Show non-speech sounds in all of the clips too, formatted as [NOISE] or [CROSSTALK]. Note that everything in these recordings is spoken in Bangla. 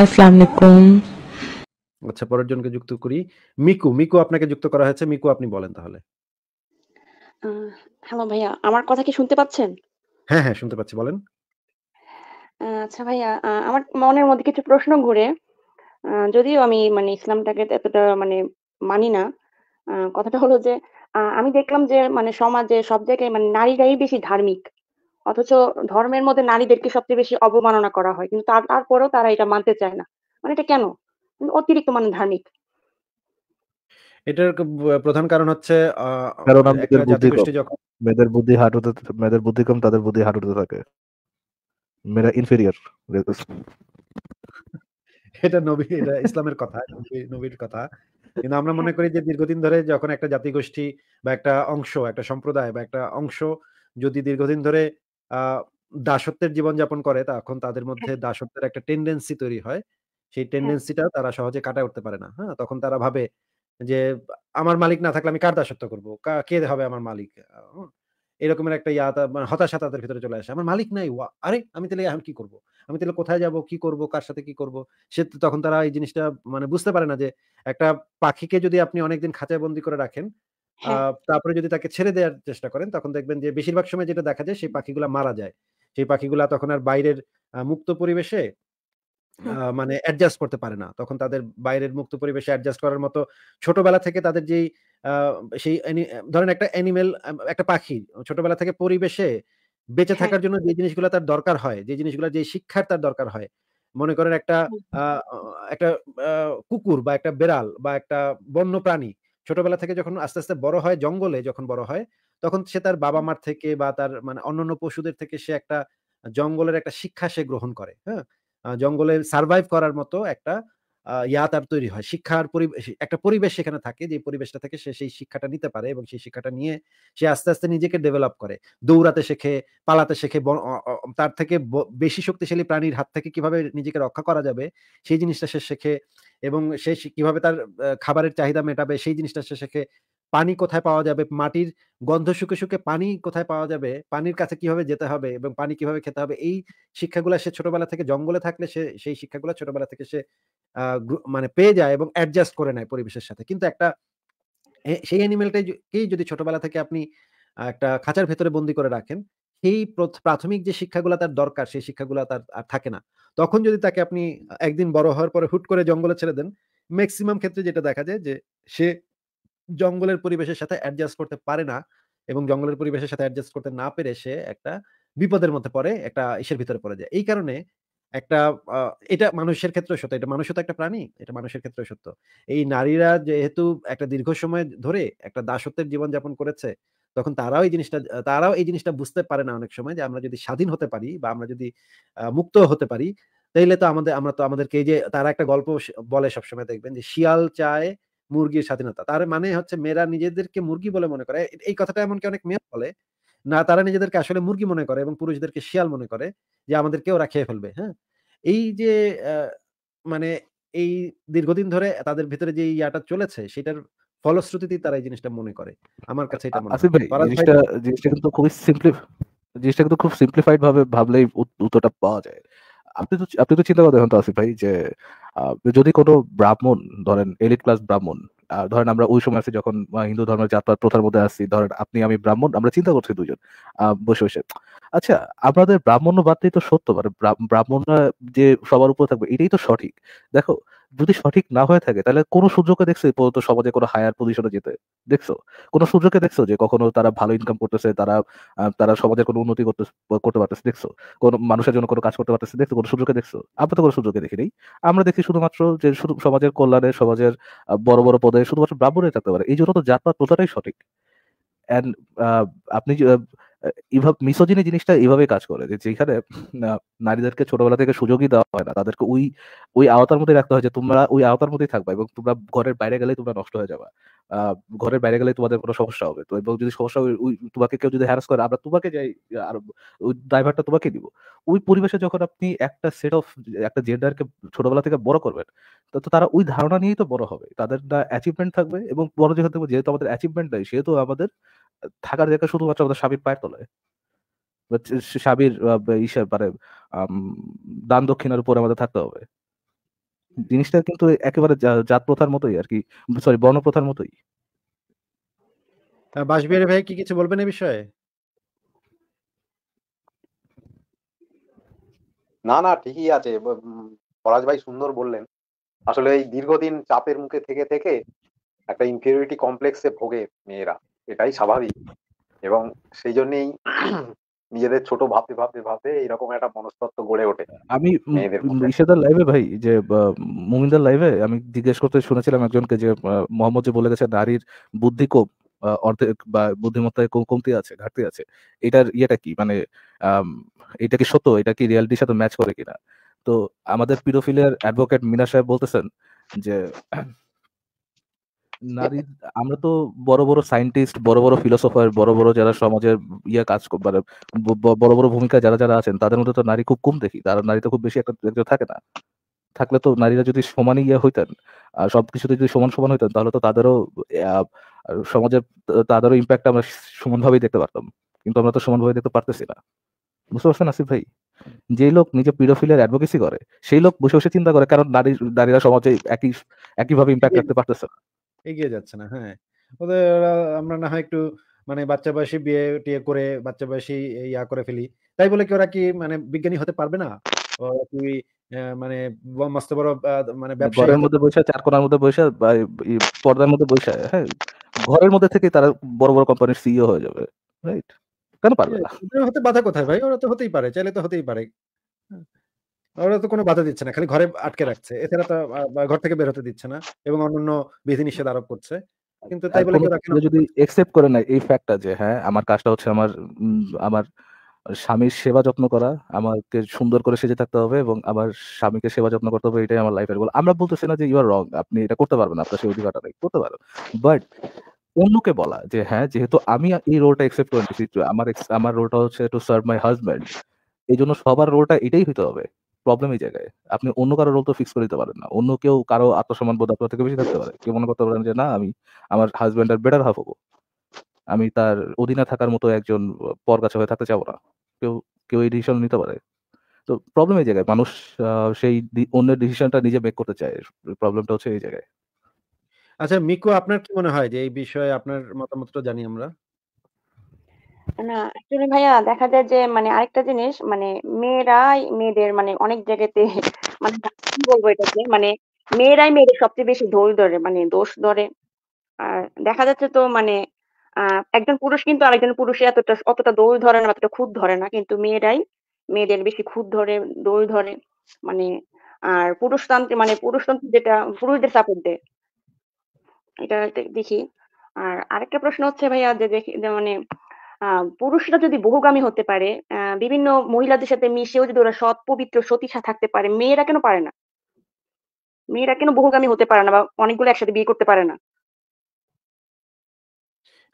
আসসালামু আলাইকুম আচ্ছা পরের জনকে যুক্ত করি মিকু মিকু আপনাকে যুক্ত করা হয়েছে মিকু আপনি বলেন তাহলে হ্যালো ভাইয়া আমার কথা কি শুনতে পাচ্ছেন হ্যাঁ হ্যাঁ শুনতে পাচ্ছি বলেন আচ্ছা ভাইয়া আমার মনের মধ্যে কিছু প্রশ্ন ঘুরে যদিও আমি মানে ইসলামটাকে এতটা মানে মানি না কথাটা হলো যে আমি দেখলাম যে মানে সমাজে সব জায়গায় মানে নারীরাই বেশি ধার্মিক অথচ ধর্মের মধ্যে নারীদেরকে সবচেয়ে বেশি অবমাননা করা হয় কিন্তু তারপরেও তারা এটা মানতে চায় না মানে এটা কেন মানে অতিরিক্ত মানে ধার্মিক এটার প্রধান কারণ হচ্ছে বুদ্ধি মেয়েদের বুদ্ধি হাঁটুতে মেয়েদের বুদ্ধি কম তাদের বুদ্ধি হাঁটুতে থাকে মেয়েরা ইনফেরিয়ার এটা নবী এটা ইসলামের কথা নবীর কথা কিন্তু আমরা মনে করি যে দীর্ঘদিন ধরে যখন একটা জাতিগোষ্ঠী বা একটা অংশ একটা সম্প্রদায় বা একটা অংশ যদি দীর্ঘদিন ধরে দাসত্বের জীবনযাপন করে তখন তাদের হ্যাঁ। মধ্যে দাসত্বের একটা টেন্ডেন্সি তৈরি হয় সেই টেন্ডেন্সিটা হ্যাঁ। তারা সহজে কাটা উঠতে পারে না হ্যাঁ তখন তারা ভাবে যে আমার মালিক না থাকলে আমি কার দাসত্ব করবো কে হবে আমার মালিক এরকমের একটা ইয়া মানে হতাশা তাদের ভিতরে চলে আসে আমার মালিক নাই আরে আমি তাহলে এখন কি করব আমি তাহলে কোথায় যাব কি করব কার সাথে কি করব সে তখন তারা এই জিনিসটা মানে বুঝতে পারে না যে একটা পাখিকে যদি আপনি অনেকদিন খাঁচায় বন্দি করে রাখেন হ্যাঁ। তারপরে যদি তাকে ছেড়ে দেওয়ার চেষ্টা করেন তখন দেখবেন যে বেশিরভাগ সময় যেটা দেখা যায় সেই পাখিগুলো মারা যায় সেই পাখিগুলো তখন আর বাইরের মুক্ত পরিবেশে মানে অ্যাডজাস্ট করতে পারে না তখন তাদের বাইরের মুক্ত পরিবেশে অ্যাডজাস্ট করার মতো ছোটবেলা থেকে তাদের যেই সেই ধরেন একটা অ্যানিমেল একটা পাখি ছোটবেলা থেকে পরিবেশে বেঁচে হ্যাঁ। থাকার জন্য যে জিনিসগুলো তার দরকার হয় যে জিনিসগুলো যে শিক্ষার তার দরকার হয় মনে করেন একটা একটা কুকুর বা একটা বেড়াল বা একটা বন্য প্রাণী ছোটবেলা থেকে যখন আস্তে আস্তে বড় হয় জঙ্গলে যখন বড় হয় তখন সে তার বাবা মার থেকে বা তার মানে অন্যান্য পশুদের থেকে সে একটা জঙ্গলের একটা শিক্ষা সে গ্রহণ করে হ্যাঁ জঙ্গলে সারভাইভ করার মতো একটা ইয়া তার তৈরি হয় শিক্ষার পরিবেশ একটা পরিবেশ সেখানে থাকে যে পরিবেশটা থেকে সে সেই শিক্ষাটা নিতে পারে এবং সেই শিক্ষাটা নিয়ে সে আস্তে আস্তে নিজেকে ডেভেলপ করে দৌড়াতে শেখে পালাতে শেখে তার থেকে বেশি শক্তিশালী প্রাণীর হাত থেকে কিভাবে নিজেকে রক্ষা করা যাবে সেই জিনিসটা সে শেখে এবং সে কিভাবে তার খাবারের চাহিদা মেটাবে সেই জিনিসটা সে শেখে পানি কোথায় পাওয়া যাবে মাটির গন্ধ শুকে শুকে পানি কোথায় পাওয়া যাবে পানির কাছে কিভাবে যেতে হবে এবং পানি কিভাবে খেতে হবে এই শিক্ষাগুলা সে ছোটবেলা থেকে জঙ্গলে থাকলে সে সেই শিক্ষাগুলা ছোটবেলা থেকে সে মানে পেয়ে যায় এবং অ্যাডজাস্ট করে নেয় পরিবেশের সাথে কিন্তু একটা সেই অ্যানিমেলটাকেই যদি ছোটবেলা থেকে আপনি একটা খাঁচার ভেতরে বন্দি করে রাখেন সেই প্রাথমিক যে শিক্ষাগুলো তার দরকার সেই শিক্ষাগুলো তার আর থাকে না তখন যদি তাকে আপনি একদিন বড় হওয়ার পরে হুট করে জঙ্গলে ছেড়ে দেন ম্যাক্সিমাম ক্ষেত্রে যেটা দেখা যায় যে সে জঙ্গলের পরিবেশের সাথে অ্যাডজাস্ট করতে পারে না এবং জঙ্গলের পরিবেশের সাথে অ্যাডজাস্ট করতে না পেরে সে একটা বিপদের মধ্যে পড়ে একটা ইসের ভিতরে পড়ে যায় এই কারণে একটা এটা মানুষের ক্ষেত্রে সত্য এটা মানুষ তো একটা প্রাণী এটা মানুষের ক্ষেত্রে সত্য এই নারীরা যেহেতু একটা দীর্ঘ সময় ধরে একটা দাসত্বের জীবন যাপন করেছে তখন তারাও এই জিনিসটা তারাও এই জিনিসটা বুঝতে পারে না অনেক সময় যে আমরা যদি স্বাধীন হতে পারি বা আমরা যদি মুক্ত হতে পারি তাইলে তো আমাদের আমরা তো আমাদেরকে এই যে তারা একটা গল্প বলে সবসময় দেখবেন যে শিয়াল চায় মুরগির স্বাধীনতা তার মানে হচ্ছে মেয়েরা নিজেদেরকে মুরগি বলে মনে করে এই কথাটা এমনকি অনেক মেয়ে বলে না তারা নিজেদেরকে আসলে মুরগি মনে করে এবং পুরুষদেরকে শিয়াল মনে করে যে আমাদেরকে ওরা খেয়ে ফেলবে হ্যাঁ এই যে মানে এই দীর্ঘদিন ধরে তাদের ভিতরে যে ইয়াটা চলেছে সেটার ফলশ্রুতিতে তারা এই জিনিসটা মনে করে আমার কাছে এটা মনে হয় জিনিসটা জিনিসটা কিন্তু খুবই সিম্পলি জিনিসটা কিন্তু খুব সিম্পলিফাইড ভাবে ভাবলেই উত্তরটা পাওয়া যায় আপনি তো আপনি তো চিন্তা করে তো আসিফ ভাই যে যদি কোনো ব্রাহ্মণ ধরেন এলিট ক্লাস ব্রাহ্মণ ধরেন আমরা ওই সময় আছি যখন হিন্দু ধর্মের জাতপাত প্রথার মধ্যে আসছি ধরেন আপনি আমি ব্রাহ্মণ আমরা চিন্তা করছি দুজন বসে বসে আচ্ছা আমাদের ব্রাহ্মণ্যবাদটাই তো সত্য মানে ব্রাহ্মণরা যে সবার উপরে থাকবে এটাই তো সঠিক দেখো যদি সঠিক না হয়ে থাকে তাহলে কোনো সুযোগে দেখছো পর্যন্ত সমাজে কোনো হায়ার পজিশনে যেতে দেখছো কোনো সুযোগে দেখছো যে কখনো তারা ভালো ইনকাম করতেছে তারা তারা সমাজের কোনো উন্নতি করতে করতে পারতেছে দেখছো কোনো মানুষের জন্য কোনো কাজ করতে পারতেছে দেখছো কোনো সুযোগে দেখছো আমরা তো কোনো সুযোগে দেখি নেই আমরা দেখি শুধুমাত্র যে শুধু সমাজের কল্যাণে সমাজের বড় বড় পদে শুধুমাত্র ব্রাহ্মণে থাকতে পারে এই জন্য তো জাতপাত প্রথাটাই সঠিক অ্যান্ড আপনি এভাবে মিসোজিনি জিনিসটা এভাবে কাজ করে যে যেখানে নারীদেরকে ছোটবেলা থেকে সুযোগই দেওয়া হয় না তাদেরকে ওই ওই আওতার মধ্যে রাখতে হয় যে তোমরা ওই আওতার মধ্যেই থাকবা এবং তোমরা ঘরের বাইরে গেলে তোমরা নষ্ট হয়ে যাবা ঘরের বাইরে গেলে তোমাদের কোনো সমস্যা হবে তো এবং যদি সমস্যা ওই তোমাকে কেউ যদি হ্যারাস করে আমরা তোমাকে যাই আর ওই ড্রাইভারটা তোমাকে দিব ওই পরিবেশে যখন আপনি একটা সেট অফ একটা জেন্ডারকে ছোটবেলা থেকে বড় করবেন তো তারা ওই ধারণা নিয়েই তো বড় হবে তাদের না অ্যাচিভমেন্ট থাকবে এবং বড় যেখানে থাকবে যেহেতু আমাদের অ্যাচিভমেন্ট নাই সেহেতু আমাদের থাকার জায়গা শুধুমাত্র আমাদের স্বামীর পায়ের তলায় স্বামীর ইসে মানে দান দক্ষিণার উপর আমাদের থাকতে হবে জিনিসটা কিন্তু একেবারে জাত প্রথার মতোই আর কি সরি বর্ণপ্রথার মতোই বাসবিহারি ভাই কি কিছু বলবেন এই বিষয়ে না না ঠিকই আছে পরাজ ভাই সুন্দর বললেন আসলে এই দীর্ঘদিন চাপের মুখে থেকে থেকে একটা ইনফিরিয়রিটি কমপ্লেক্সে ভোগে মেয়েরা এটাই স্বাভাবিক এবং সেই জন্যেই নিজেদের ছোট ভাবতে ভাবতে ভাবতে এরকম একটা মনস্তত্ব গড়ে ওঠে আমি ইশাদার লাইভে ভাই যে মুমিন্দার লাইভে আমি জিজ্ঞেস করতে শুনেছিলাম একজনকে যে মোহাম্মদ যে বলে গেছে নারীর বুদ্ধি কম অর্ধেক বা বুদ্ধিমত্তায় কমতি আছে ঘাটতি আছে এটার ইয়েটা কি মানে এটা কি সত্য এটা কি রিয়ালিটির সাথে ম্যাচ করে কিনা তো আমাদের পিরোফিলিয়ার অ্যাডভোকেট মিনা সাহেব বলতেছেন যে নারী আমরা তো বড় বড় সায়েন্টিস্ট বড় বড় ফিলোসফার বড় বড় যারা সমাজের ইয়ে কাজ মানে বড় বড় ভূমিকা যারা যারা আছেন তাদের মধ্যে তো নারী খুব কম দেখি তারা নারী তো খুব বেশি একটা থাকে না থাকলে তো নারীরা যদি সমানই ইয়ে হইতেন আর সবকিছুতে যদি সমান সমান হইতেন তাহলে তো তাদেরও সমাজের তাদেরও ইম্প্যাক্ট আমরা সমানভাবেই দেখতে পারতাম কিন্তু আমরা তো সমানভাবে দেখতে পারতেছি না বুঝতে পারছেন আসিফ ভাই যে লোক নিজে পিডোফিলের অ্যাডভোকেসি করে সেই লোক বসে বসে চিন্তা করে কারণ নারী নারীরা সমাজে একই একইভাবে ইম্প্যাক্ট রাখতে পারতেছে না এগিয়ে যাচ্ছে না। হ্যাঁ, ওদের ওরা আমরা না হয় একটু মানে বাচ্চা বয়সী বিয়ে-টিয়ে করে বাচ্চা বয়সী ইয়া করে ফেলি। তাই বলে কি ওরা কি মানে বিজ্ঞানী হতে পারবে না? ওরা মানে ব মস্ত বড় মানে, মানে ব্যবসায়ী মধ্যে বসে চার কোণার মধ্যে বইসা পর্দার মধ্যে বইসা, হ্যাঁ? ঘরের মধ্যে থেকে তারা বড়, বড় কোম্পানির সিইও হয়ে যাবে। রাইট? কেন পারবে না? ওদের হতে বাধা কোথায় ভাই? ওরা তো হতেই পারে। চাইলে তো হতেই পারে। ওরা তো কোনো বাধা দিচ্ছে না খালি ঘরে আটকে রাখছে এছাড়া তো ঘর থেকে বের হতে দিচ্ছে না এবং অন্যান্য বিধিনিষেধ আরোপ করছে কিন্তু তাই হ্যাঁ, বলে যদি একসেপ্ট করে না এই ফ্যাক্টটা যে হ্যাঁ আমার কাজটা হচ্ছে আমার আমার স্বামীর সেবা যত্ন করা আমাকে সুন্দর করে সেজে থাকতে হবে এবং আমার স্বামীকে সেবা যত্ন করতে হবে এটাই আমার লাইফের গোল আমরা বলতেছি না যে ইউ আর রং আপনি এটা করতে পারবেন আপনার সেই অধিকারটা নেই করতে পারবেন বাট অন্যকে বলা যে হ্যাঁ যেহেতু আমি এই রোলটা একসেপ্ট করে নিচ্ছি আমার আমার রোলটা হচ্ছে টু সার্ভ মাই হাজব্যান্ড এই জন্য সবার রোলটা এটাই হতে হবে প্রবলেম এই জায়গায় আপনি অন্য কারো রোল তো ফিক্স করে দিতে পারেন না অন্য কেউ কারো আত্মসম্মান বোধ আপনার থেকে বেশি থাকতে পারে কেউ মনে করতে পারেন যে না আমি আমার হাজব্যান্ড আর বেটার হাফ হবো আমি তার অধীনে থাকার মতো একজন পর কাছে হয়ে থাকতে চাবো না কেউ কেউ এই ডিসিশন নিতে পারে তো প্রবলেম এই জায়গায় মানুষ সেই অন্যের ডিসিশনটা নিজে মেক করতে চায় প্রবলেমটা হচ্ছে এই জায়গায় আচ্ছা মিকু আপনার কি মনে হয় যে এই বিষয়ে আপনার মতামতটা জানি আমরা না অ্যাকচুয়ালি ভাইয়া দেখা যায় যে মানে আরেকটা জিনিস মানে মেয়েরাই মেয়েদের মানে অনেক জায়গাতে [LAUGHS] মানে কি বলবো এটাকে মানে মেয়েরাই মেয়েদের সবচেয়ে বেশি দোষ ধরে মানে দোষ ধরে আর দেখা যাচ্ছে তো মানে আহ একজন পুরুষ কিন্তু আরেকজন পুরুষে এতটা অতটা দোষ ধরে না এতটা খুদ ধরে না কিন্তু মেয়েরাই মেয়েদের বেশি খুদ ধরে দোষ ধরে মানে আর পুরুষতন্ত্রে মানে পুরুষতন্ত্র যেটা পুরুষদের সাপোর্ট দেয় এটা দেখি আর আরেকটা প্রশ্ন হচ্ছে ভাইয়া যে দেখি মানে পুরুষরা যদি বহুগামী হতে পারে বিভিন্ন মহিলাদের সাথে মিশেও যদি ওরা সৎ পবিত্র সতীসা থাকতে পারে মেয়েরা কেন পারে না মেয়েরা কেন বহুগামী হতে পারে না বা অনেকগুলো একসাথে বিয়ে করতে পারে না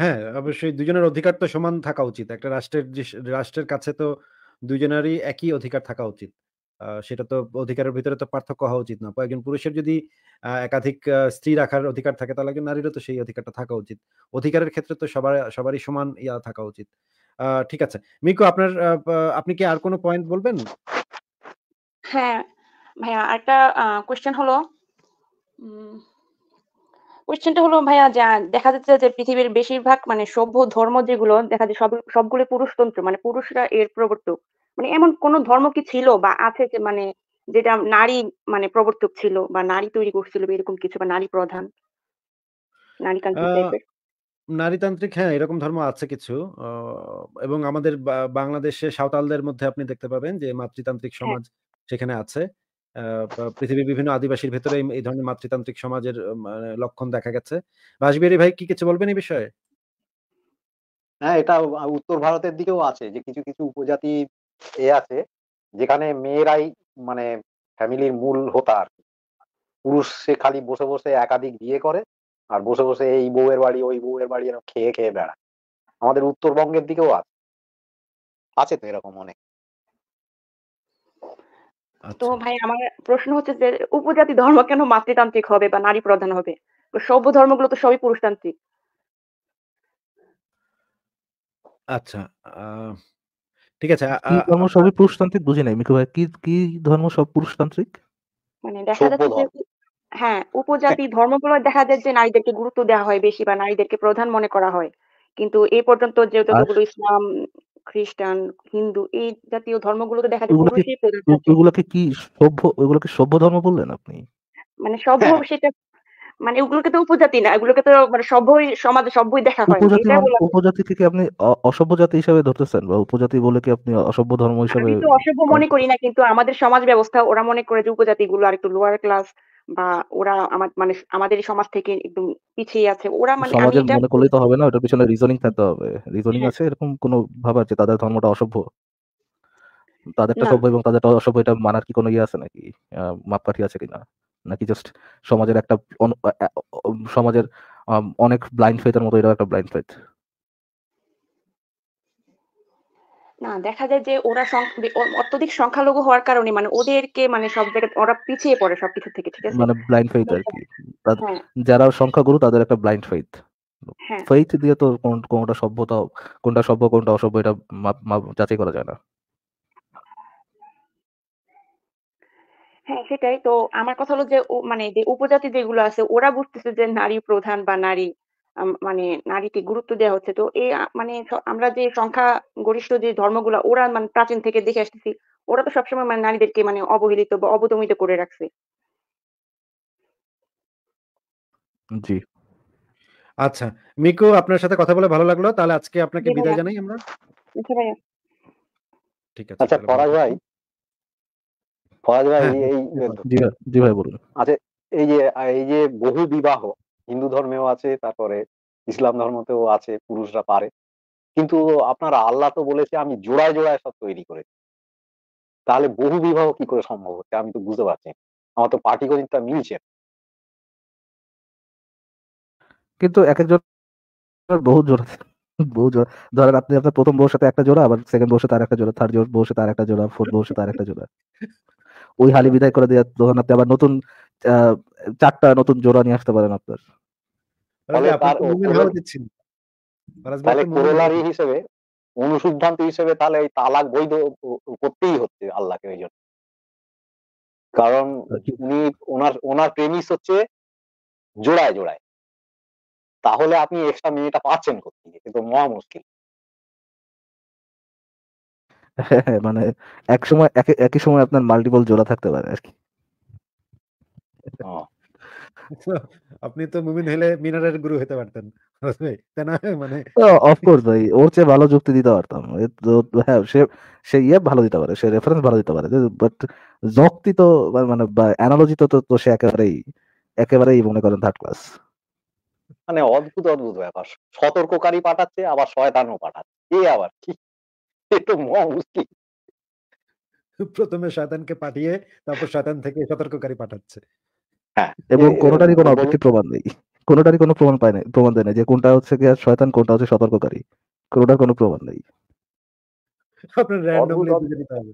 হ্যাঁ অবশ্যই দুজনের অধিকার তো সমান থাকা উচিত একটা রাষ্ট্রের রাষ্ট্রের কাছে তো দুজনেরই একই অধিকার থাকা উচিত সেটা তো অধিকারের ভিতরে তো পার্থক্য হওয়া উচিত না একজন পুরুষের যদি একাধিক স্ত্রী রাখার অধিকার থাকে তাহলে একজন নারীরও তো সেই অধিকারটা থাকা উচিত অধিকারের ক্ষেত্রে তো সবার সবারই সমান ইয়া থাকা উচিত ঠিক আছে মিকু আপনার আপনি কি আর কোনো পয়েন্ট বলবেন হ্যাঁ ভাইয়া একটা কোয়েশ্চেন হলো কোয়েশ্চেনটা হলো ভাইয়া যা দেখা যাচ্ছে যে পৃথিবীর বেশিরভাগ মানে সভ্য ধর্ম যেগুলো দেখা যায় সব সবগুলো পুরুষতন্ত্র মানে পুরুষরা এর প্রবর্তক মানে এমন কোন ধর্ম কি ছিল বা আছে যে মানে যেটা নারী মানে প্রবর্তক ছিল বা নারী তৈরি করছিল এরকম কিছু বা নারী প্রধান নারীতান্ত্রিক নারীতান্ত্রিক হ্যাঁ এরকম ধর্ম আছে কিছু এবং আমাদের বাংলাদেশে সাঁওতালদের মধ্যে আপনি দেখতে পাবেন যে মাতৃতান্ত্রিক হ্যাঁ। সমাজ সেখানে আছে পৃথিবীর বিভিন্ন আদিবাসীর ভেতরে এই ধরনের মাতৃতান্ত্রিক সমাজের মানে লক্ষণ দেখা গেছে ভাসবিহারী ভাই কি কিছু বলবেন এই বিষয়ে হ্যাঁ এটা উত্তর ভারতের দিকেও আছে যে কিছু কিছু উপজাতি এ আছে যেখানে মেয়েরাই মানে ফ্যামিলির মূল হোতা আর কি পুরুষ সে খালি বসে বসে একাধিক বিয়ে করে আর বসে বসে এই বউয়ের বাড়ি ওই বউয়ের বাড়ি এরকম খেয়ে খেয়ে বেড়ায় আমাদের উত্তরবঙ্গের দিকেও আছে আছে তো এরকম অনেক আচ্ছা। তো ভাই আমার প্রশ্ন হচ্ছে যে উপজাতি ধর্ম কেন মাতৃতান্ত্রিক হবে বা নারী প্রধান হবে সভ্য ধর্মগুলো তো সবই পুরুষতান্ত্রিক আচ্ছা ঠিক আছে ধর্ম সবই পুরুষতান্ত্রিক বুঝি নাই মিকু ভাই কি কি ধর্ম সব পুরুষতান্ত্রিক মানে দেখা যাচ্ছে হ্যাঁ উপজাতি ধর্মগুলো দেখা যায় যে নারীদেরকে গুরুত্ব দেওয়া হয় বেশি বা নারীদেরকে প্রধান মনে করা হয় কিন্তু এই পর্যন্ত যে যতগুলো আচ্ছা। ইসলাম খ্রিস্টান হিন্দু এই জাতীয় ধর্মগুলোতে দেখা যায় এগুলোকে কি সভ্য ওগুলোকে সভ্য ধর্ম বললেন আপনি মানে সভ্য হ্যাঁ। সেটা মানে ওগুলোকে তো উপজাতি না ওগুলোকে তো মানে সবই সমাজ সভ্যই দেখা হয় উপজাতিকে মানে কি আপনি অসভ্য জাতি হিসেবে ধরতেছেন বা উপজাতি বলে কি আপনি অসভ্য ধর্ম হিসেবে আমি তো অসভ্য মনে করি না কিন্তু আমাদের সমাজ ব্যবস্থা ওরা মনে করে যে উপজাতিগুলো আর একটু লোয়ার ক্লাস বা ওরা আমার মানে আমাদের সমাজ থেকে একদম পিছিয়ে আছে ওরা মানে সমাজের মনে করলে তো হবে না ওটার পিছনে রিজনিং থাকতে হবে রিজনিং হ্যাঁ। আছে এরকম কোনো ভাব আছে তাদের ধর্মটা অসভ্য তাদেরটা সভ্য এবং তাদেরটা অসভ্য এটা মানার কি কোনো ইয়ে আছে নাকি মাপকাঠি আছে কিনা নাকি জাস্ট সমাজের একটা সমাজের অনেক ব্লাইন্ড ফেথের মতো এটা একটা ব্লাইন্ড ফেথ না দেখা যায় যে ওরা অত্যধিক সংখ্যালঘু হওয়ার কারণে মানে ওদেরকে মানে সব জায়গায় ওরা পিছিয়ে পড়ে সবকিছু থেকে ঠিক আছে মানে ব্লাইন্ড ফেথ আর কি হ্যাঁ। যারা সংখ্যাগুরু তাদের একটা ব্লাইন্ড ফেইথ ফেইথ দিয়ে তো কোনটা সভ্যতা কোনটা সভ্য কোনটা অসভ্য এটা যাচাই করা যায় না হ্যাঁ সেটাই তো আমার কথা হলো যে মানে যে উপজাতি যেগুলো আছে ওরা বুঝতেছে যে নারী প্রধান বা নারী মানে নারীকে গুরুত্ব দেওয়া হচ্ছে তো এই মানে আমরা যে সংখ্যা গরিষ্ঠ যে ধর্মগুলো ওরা মানে প্রাচীন থেকে দেখে আসতেছি ওরা তো সবসময় মানে নারীদেরকে মানে অবহেলিত বা অবদমিত করে রাখছে জি আচ্ছা মিকু আপনার সাথে কথা বলে ভালো লাগলো তাহলে আজকে আপনাকে বিদায় জানাই আমরা ঠিক আছে আচ্ছা পরাগ ফরাজ ভাই হ্যাঁ, এই হ্যাঁ। জি ভাই বলুন আচ্ছা এই যে এই যে বহু বিবাহ হিন্দু ধর্মেও আছে তারপরে ইসলাম ধর্মতেও আছে পুরুষরা পারে কিন্তু আপনারা আল্লাহ তো বলেছে আমি জোড়ায় জোড়ায় সব তৈরি করে তাহলে বহু বিবাহ কি করে সম্ভব হচ্ছে আমি তো বুঝতে পারছি আমার তো পাটিগণিতটা মিলছে কিন্তু এক একজন বহু জোড়া বহু জোড়া ধরেন আপনি আপনার প্রথম বউর সাথে একটা জোড়া আবার সেকেন্ড বউর সাথে আর একটা জোড়া থার্ড বউর সাথে আর একটা জোড়া ফোর্থ বউর সাথে আর একটা জোড়া ওই হালি বিদায় করে দেওয়া তখন আপনি আবার নতুন চারটা নতুন জোড়া নিয়ে আসতে পারেন আপনার হিসেবে অনুসিদ্ধান্ত হিসেবে তাহলে তালাক বৈধ করতেই হচ্ছে আল্লাহকে ওই জন্য কারণ আচ্ছা। উনি ওনার ওনার প্রেমিস হচ্ছে জোড়ায় জোড়ায় তাহলে আপনি এক্সট্রা মেয়েটা পাচ্ছেন করতে কিন্তু মহা মুশকিল [LAUGHS] মানে এক সময় একই সময় আপনার মাল্টিপল জোড়া থাকতে পারে আর কি [LAUGHS] আপনি তো মুমিন হলে মিনারের গুরু হতে পারতেন [LAUGHS] মানে হ্যাঁ, ইয়ে যুক্তি তো মানে তো সে একেবারেই একেবারেই মনে করেন থার্ড ক্লাস মানে অদ্ভুত অদ্ভুত ব্যাপার সতর্ককারী পাঠাচ্ছে আবার শয়তানও পাঠাচ্ছে এই আবার কি এটা মহা মুশকিল প্রথমে শয়তানকে পাঠিয়ে তারপর শয়তান থেকে সতর্ককারী পাঠাচ্ছে হ্যাঁ এবং কোনোটারই কোনো অবৈধ প্রমাণ নেই কোনোটারই কোনো প্রমাণ পায় না প্রমাণ দেয় না যে কোনটা হচ্ছে কি শয়তান কোনটা হচ্ছে সতর্ককারী কোনোটার কোনো প্রমাণ নেই আপনার র্যান্ডমলি দিতে হবে